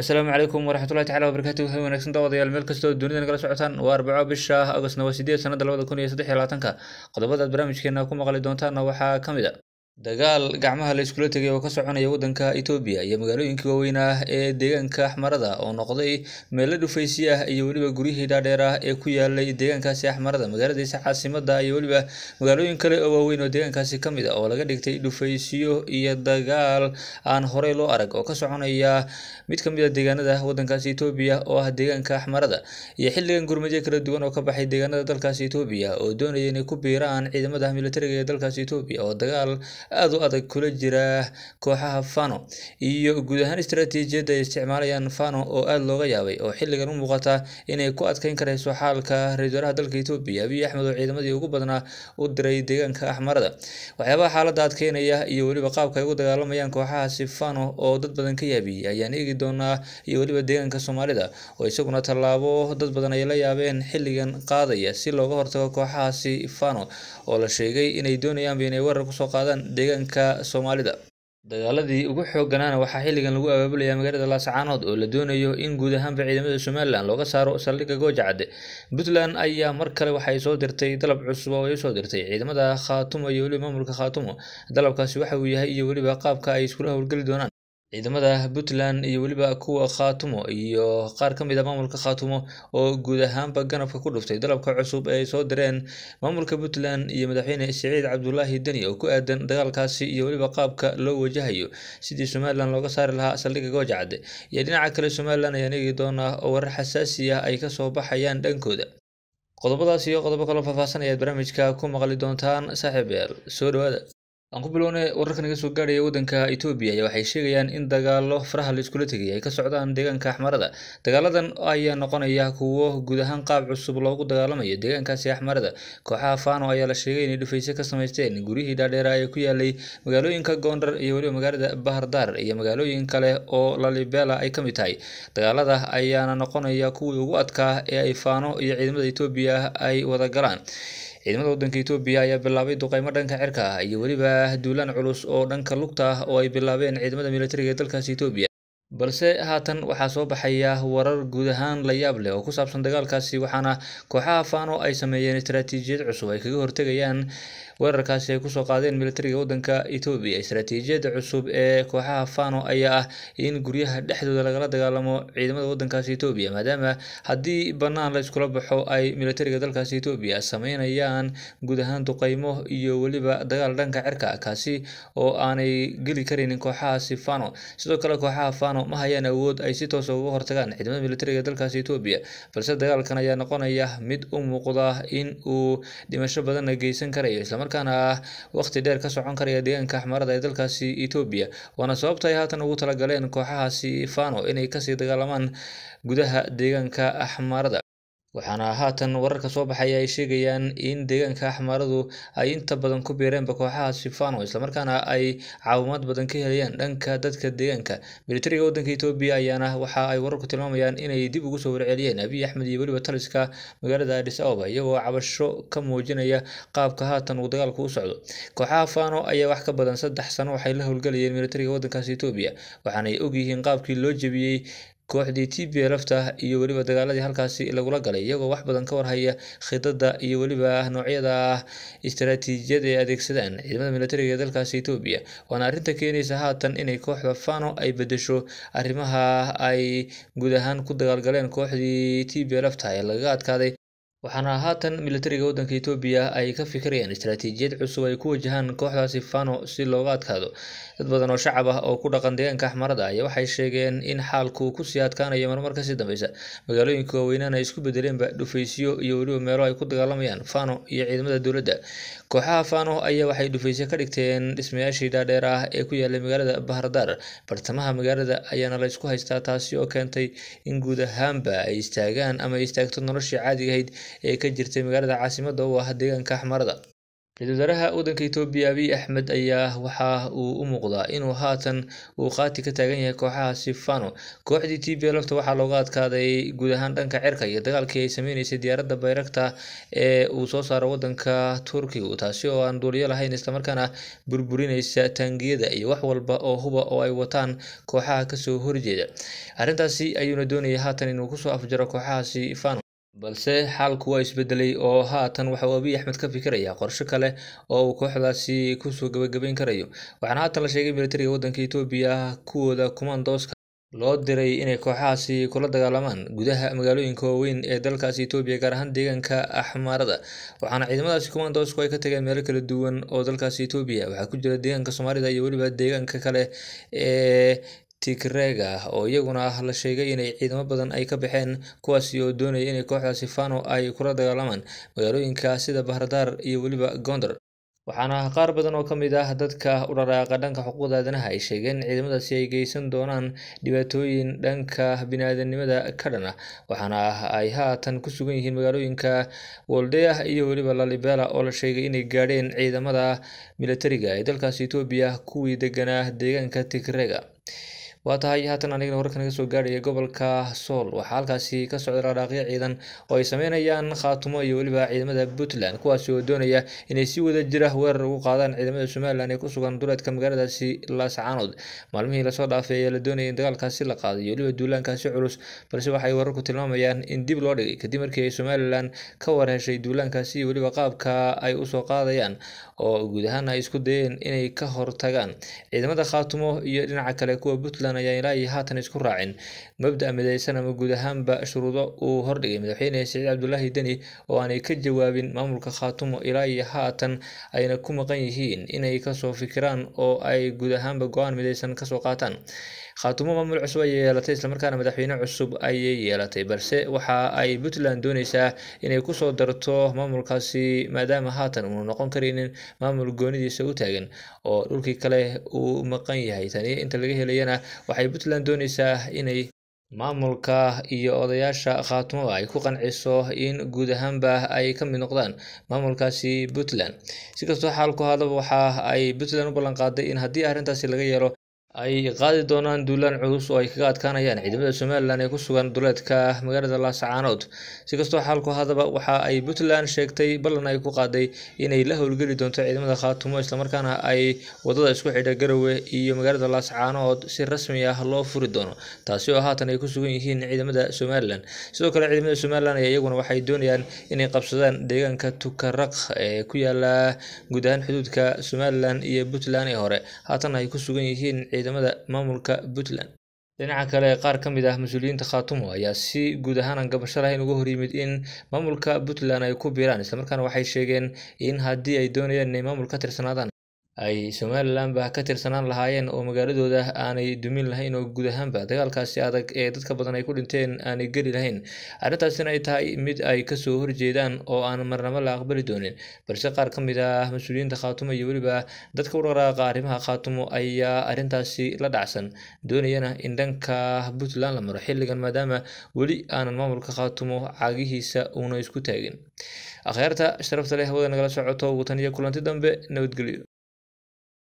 asalaamu calaykum waraxmatullahi tacala wabarakaatu waxay wanaagsan dawadayaal meel kastoo dunida nagala socotaan waa arbaco bisha agostna waa sideed sanada labada kun iyo saddex iyo labaatanka qodobadaad barnaamijkeena ku maqli doontaana waxaa ka mid a ah dagaal gacmaha la iskula tegay oo ka soconaya waddanka itoobiya iyo magaalooyinkii waaweyn ah ee deegaanka axmarada oo noqday meelo dhufaysi ah iyo weliba guryihii dhaadheer ee ku yaalay deegaankaasi axmarada magaaladiisa caasimada iyo weliba magaalooyin kale oo waaweyn oo deegaankaasi ka mid ah oo laga dhigtay dhufaysiyo iyo dagaal aan horey loo arag oo ka soconaya mid ka mid a ah deegaanada waddankaasi itoobiya oo ah deegaanka axmarada iyo xilligan gurmadyo kala duwan oo ka baxay deegaanada dalkaasi etoobiya oo doonaya inay ku biiraan ciidamada militariga ee dalkaasi etoobiya oo dagaal aada u adag kula jira kooxaha fano iyo guud ahaan istaraatiijiyadda ay isticmaalayaan fano oo aada looga yaabay oo xilligan u muuqata inay ku adkeyn karayso xaalka ra dalka etoobiya abiy axmed oo ciidamadii ugu badnaa u diray deegaanka axmarada waxyaabaha xaaladda adkeynaya iyo weliba qaabka ugu dagaalamayaan kooxahaasi fano oo dad badan ka yaabiyey ayaan eegi doonaa iyo weliba deegaanka soomaalida oo isaguna tallaabo dad badan ay la yaabeen xilligan qaadaya si looga hortago kooxahaasi fano oo la sheegay inay doonayaanba inay warar kusoo qaadaan deegaanka soomaalida dagaaladii ugu xoogganaana waxaa xilligan lagu abaabulaya magaalada laascaanood oo la doonayo in guud ahaanba ciidamada somalilan looga saaro saldhigga goojacadde puntland ayaa mar kale waxay soo dirtay dalab cusub oo ay usoo dirtay ciidamada khaatumo iyo weliba maamulka khaatumo dalabkaasi waxa uu yahay iyo weliba qaabka ay iskula howlgeli doonaan ciidamada puntland iyo weliba kuwa khaatumo iyo qaar ka mid a ah maamulka khaatumo oo guud ahaanba ganabka ku dhuftay dalabka cusub ee ay soo direen maamulka puntland iyo madaxweyne siciid cabdulaahi deni oo ku aadan dagaalkaasi iyo weliba qaabka loo wajahayo sidii somaliland looga saari lahaa saldhigga goojacade iyo dhinaca kale somaliland ayaa negi doonaa oo warar xasaasi ah ay kasoo baxayaan dhankooda qodobadaas iyo qodobo kaloo faahfaahsan ayaad barnaamijka ku maqli doontaan saaxiib soo dhawaada aan ku bilownay wararka naga soo gaadhaya wadanka etoobiya ayaa waxay sheegayaan in dagaalo faraha la iskula tegay ay ka socdaan deegaanka axmarada dagaaladan ayaa noqonaya kuwo guud ahaan qaab cusub loogu dagaalamayo deegaankaasi axmarada kooxaha fano ayaa la sheegay inay dhufayse ka samaysteen gurihii dhaadheera ee ku yaalay magaalooyinka goondar iyo weliba magaalada bahardar iyo magaalooyin kale oo lalibela ay ka mid tahay dagaalada ayaana noqonaya kuwii ugu adkaa ee ay faano iyo ciidamada etoobiya ay wada galaan ciidamada waddanka etoobiya ayaa bilaabay duqeymo dhanka cirka ah iyo weliba duulaan culus oo dhanka lugta ah oo ay bilaabeen ciidamada milatariga ee dalkaasi etoobiya balse haatan waxaa soo baxaya warar guud ahaan la yaab leh oo ku saabsan dagaalkaasi waxaana kooxaha faano ay sameeyeen istaraatiijiyad cusub ay kaga hortegayaan weerarkaasi ay kusoo qaadeen militariga wadanka etoobiya istaraatiijiyadda cusub ee kooxaha faano ayaa ah in guryaha dhexdooda lagala dagaalamo ciidamada wadankaasi etoobiya maadaama haddii bannaan la iskula baxo ay militariga dalkaasi etoobiya sameynayaan guud ahaan duqeymo iyo weliba dagaal dhanka cirka kaasi oo aanay geli karin kooxahaasi faano sidoo kale kooxaha faano ma hayaan awood ay si toosa ah uga hortagaan ciidamada militariga dalkaas etoobiya balse dagaalkan ayaa noqonaya mid u muuqda in uu dhimasho badanna geysan karayo islamarkaana ah waqti dheer ka socon karaya deegaanka axmarada ee dalkaasi etoobiya waana sababta ay haatan ugu talagaleen kooxahaasi Fano inay kasii dagaalamaan gudaha deegaanka axmarada waxaana haatan wararka soo baxaya ay sheegayaan in deegaanka axmaaradu ay inta badan ku biireenba kooxaha sifano islamarkaana ay caawimaad badan ka helayaan dhanka dadka deegaanka militariga wadanka etoobiya ayaana waxa ay wararku tilmaamayaan inay dib ugu soo warceliyeen abiy axmed iyo weliba taliska magaalada adis ababa iyagoo cabasho ka muujinaya qaabka haatan uu dagaalku u socdo kooxaha fano ayaa wax ka badan saddex sano waxay la howlgelayeen militariga wadankaasi etoobiya waxaanay ogyihiin qaabkii loo jebiyey kooxdii tibia lafta ah iyo weliba dagaaladii halkaasi lagula galay iyagoo wax badan ka warhaya khidada iyo weliba noocyada istaraatiijiyada ee adeegsadaan ciidamada milatariga ee dalkaasi etoobiya waana arrinta keenaysa haatan inay kooxda fano ay bedesho arrimaha ay guud ahaan ku dagaalgaleen kooxdii tibia lafta ah ee lagaga adkaaday waxaana haatan milatariga waddanka etoobiya ay ka fikirayaan istaraatiijiyad cusub ay ku wajahaan kooxdaasi fano si looga adkaado dad badan oo shacab ah oo ku dhaqan deegaanka axmarada ayaa waxay sheegeen in xaalku kusii adkaanayo marmar kasii dambeysa magaalooyinka waaweynaan ay isku bedeleenba dhufaysyo iyo weliba meelo ay ku dagaalamayaan fano iyo ciidamada dowladda kooxaha fano ayaa waxay dhufaysyo ka dhigteen dhismayaashii dhaadheer ah ee ku yaalay magaalada bahardaar bartamaha magaalada ayaana la ysku haystaa taasi oo keentay in guud ahaanba ay istaagaan ama istaagto noloshii caadiga ahayd ee ka jirtay magaalada caasimada oo ah deegaanka axmarada ra-iisul wasaaraha waddanka etoobiya abiy axmed ayaa waxa uu u muuqdaa inuu haatan uu qaati ka taagan yahay kooxaha sifano kooxdii t b lafta waxaa looga adkaaday guud ahaan dhanka cirka iyo dagaalkii ay sameynaysay diyaaradda bayragta ee uu soo saaro waddanka turkigu taasi oo aan duuliyo lahayn islamarkaana burburinaysa taangiyada iyo wax walba oo huba oo ay wataan kooxaha kasoo horjeeda arrintaasi ayuuna doonayay haatan inuu kusoo afjaro kooxaha sifano balse xaalku waa isbedelay oo haatan waxauu abiy axmed ka fikiraya qorsho kale oo uu kooxdaasi kusoo gabagabeyn karayo waxaana haatan la sheegay milatariga waddanka etoobiya kuwooda kumandoska loo diray inay kooxahaasi kula dagaalamaan gudaha magaalooyinka waaweyn ee dalkaasi etoobiya gaar ahaan deegaanka axmaarada waxaana ciidamadaasi kumandoosku ay ka tageen meelo kala duwan oo dalkaasi etoobiya waxaa ku jira deegaanka soomaalida iyo weliba deegaanka kale ee Tigreega ah, oo iyaguna ah la sheegay inay ciidamo badan ay ka baxeen kuwaasi oo doonaya in kooxdaasi Fano ay kula dagaalamaan magaalooyinka sida Bahraadaar iyo weliba Gondar waxaana qaar badan oo ka mid ah dadka u dhaqaaqa dhanka xuquuqda aadanaha ay sheegeen ciidamadaasi ay geysan doonaan dhibaatooyin dhanka biniaadanimada ka dhan ah waxaana ay haatan ku sugan yihiin magaalooyinka woldea iyo weliba lalibela oo la sheegay inay gaadheen ciidamada milatariga ee dalkaasi etoobiya kuwii deganaa deegaanka Tigreega waa tahay haatan anigana wararkan laga soo gaadhaya gobolka sool waxaa halkaasi ka socda dhaqdhaaqyo ciidan oo ay sameynayaan khaatumo iyo weliba ciidamada puntland kuwaasi oo doonaya inay si wada jira ah weerar ugu qaadaan ciidamada somaliland ee ku sugan duleedka magaaladaasi laascaanood maalmihii lasoo dhaafay ayaa la doonaya in dagaalkaasi la qaaday iyo weliba duulaankaasi culus balse waxay wararku tilmaamayaan in dib loo dhigay kadib markii ay somalilan ka warheshay duulaankaasi iyo weliba qaabka ay usoo qaadayaan oo guud ahaan ay isku dayeen inay ka hortagaan ciidamada khaatumo iyo dhinaca kale kuwa puntland badan ayaan ilaa iyo haatan isku raacin mabda midaysan ama guud ahaanba shuruudo uu hordhigay madaxweyne siciid cabdulaahi deni oo aanay ka jawaabin maamulka khaatumo ilaa iyo haatan ayna ku maqan yihiin inay kasoo fikiraan oo ay guud ahaanba go-aan midaysan kasoo qaataan khaatumo maamul cusub ayay yeelatay islamarkaana madaxweyne cusub ayay yeelatay balse waxa ay puntland doonaysaa inay kusoo darto maamulkaasi maadaama haatan uuna noqon karaynin maamul goonidiisa u taagan oo dhulkii kale uu maqan yahay tani inta laga helayana waxay puntland doonaysaa inay maamulka iyo odayaasha khaatimoba ay ku qanciso in guud ahaanba ay ka mid noqdaan maamulkaasi puntland si kastoo xaalku hadaba waxa ay puntland u ballanqaaday in haddii arrintaasi laga yeelo ay qaadi doonaan duulaan culus oo ay kaga adkaanayaan ciidamada somalilan ee ku sugan duleedka magaalada laascaanood si kastoo xaalku hadaba waxa ay puntland sheegtay ballan ay ku qaaday inay la howlgeli doonto ciidamada khaatumo islamarkaana ay wadada isku xidha garowe iyo magaalada laascaanood si rasmi ah loo furi doono taasi oo haatan ay ku sugan yihiin ciidamada somalilan sidoo kale ciidamada somaliland ayaa iyaguna waxay doonayaan inay qabsadaan deegaanka tukaraq ee ku yaala guud ahaan xuduudka somalilan iyo puntland ee hore haatanna ay ku sugan yihiin ciidamada maamulka Puntland. dhinaca kale qaar ka mid ah mas-uuliyiinta khaatumo ayaa si guud ahaan aan gabasho lahayn uga hor yimid in maamulka puntland ay ku biiraan islamarkaana waxay sheegeen in haddii ay doonayaan inay maamul ka tirsanaadaan ay somalilan ba ka tirsanaan lahaayeen oo magaaladooda aanay dumin lahayn oo guud ahaanba dagaalkaasi adag ee dadka badan ay ku dhinteen aanay geli lahayn arrintaasina ay tahay mid ay kasoo horjeedaan oo aan marnamo la aqbali doonin balse qaar ka mid ah mas-uuliyiinta khaatumo iyo weliba dadka u dharaaqa arrimaha khaatumo ayaa arrintaasi la dhacsan doonayana in dhanka puntland la maro xilligan maadaama weli aanan maamulka khaatumo caagihiisa uuna isku taagin akhyaarta sharafta leh hawada nagala socoto watan iyo kulanti dambe nabadgelyo